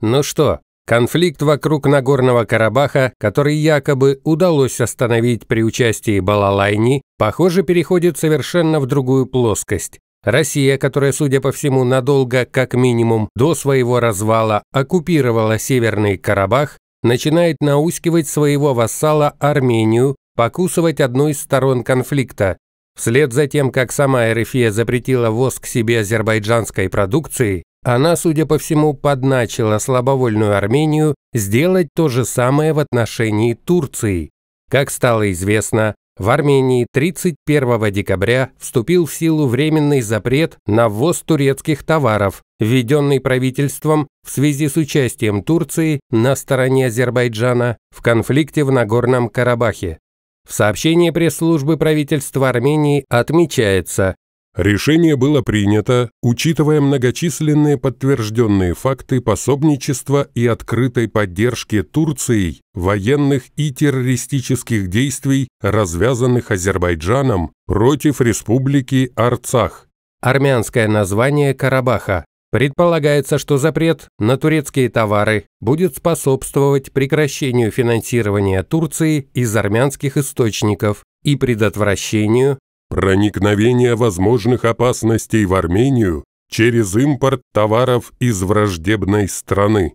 Ну что, конфликт вокруг Нагорного Карабаха, который якобы удалось остановить при участии Балалайни, похоже, переходит совершенно в другую плоскость. Россия, которая, судя по всему, надолго, как минимум, до своего развала оккупировала Северный Карабах, начинает наускивать своего вассала Армению покусывать одну из сторон конфликта. Вслед за тем, как сама РФЕ запретила ввоз к себе азербайджанской продукции, она, судя по всему, подначила слабовольную Армению сделать то же самое в отношении Турции. Как стало известно, в Армении 31 декабря вступил в силу временный запрет на ввоз турецких товаров, введенный правительством в связи с участием Турции на стороне Азербайджана в конфликте в Нагорном Карабахе. В сообщении пресс-службы правительства Армении отмечается, Решение было принято, учитывая многочисленные подтвержденные факты пособничества и открытой поддержки Турцией военных и террористических действий, развязанных Азербайджаном против республики Арцах. Армянское название Карабаха. Предполагается, что запрет на турецкие товары будет способствовать прекращению финансирования Турции из армянских источников и предотвращению проникновение возможных опасностей в Армению через импорт товаров из враждебной страны.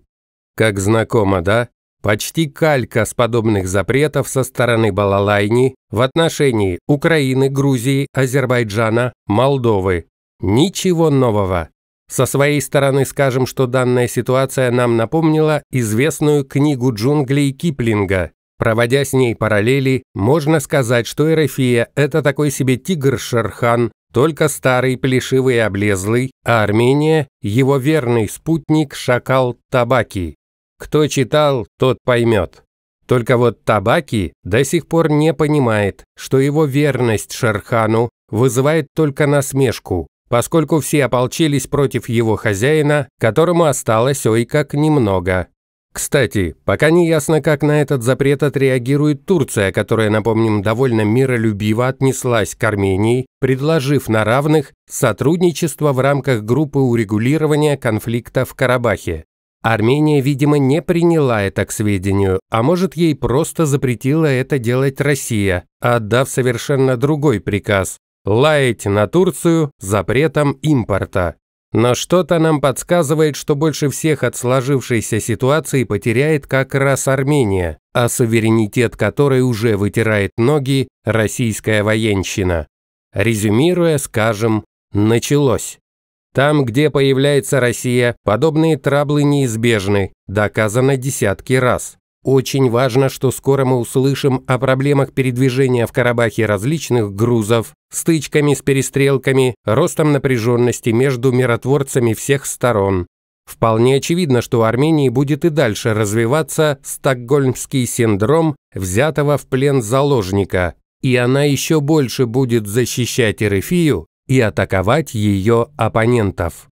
Как знакомо, да? Почти калька с подобных запретов со стороны Балалайни в отношении Украины, Грузии, Азербайджана, Молдовы. Ничего нового. Со своей стороны скажем, что данная ситуация нам напомнила известную книгу джунглей Киплинга Проводя с ней параллели, можно сказать, что Эрофия – это такой себе тигр Шерхан, только старый, плешивый и облезлый, а Армения – его верный спутник шакал Табаки. Кто читал, тот поймет. Только вот Табаки до сих пор не понимает, что его верность Шерхану вызывает только насмешку, поскольку все ополчились против его хозяина, которому осталось ой как немного. Кстати, пока не ясно, как на этот запрет отреагирует Турция, которая, напомним, довольно миролюбиво отнеслась к Армении, предложив на равных сотрудничество в рамках группы урегулирования конфликта в Карабахе. Армения, видимо, не приняла это к сведению, а может ей просто запретила это делать Россия, отдав совершенно другой приказ – лаять на Турцию запретом импорта. Но что-то нам подсказывает, что больше всех от сложившейся ситуации потеряет как раз Армения, а суверенитет которой уже вытирает ноги российская военщина. Резюмируя, скажем, началось. Там, где появляется Россия, подобные траблы неизбежны, доказано десятки раз. Очень важно, что скоро мы услышим о проблемах передвижения в Карабахе различных грузов, стычками с перестрелками, ростом напряженности между миротворцами всех сторон. Вполне очевидно, что в Армении будет и дальше развиваться стокгольмский синдром взятого в плен заложника, и она еще больше будет защищать Эрефию и атаковать ее оппонентов.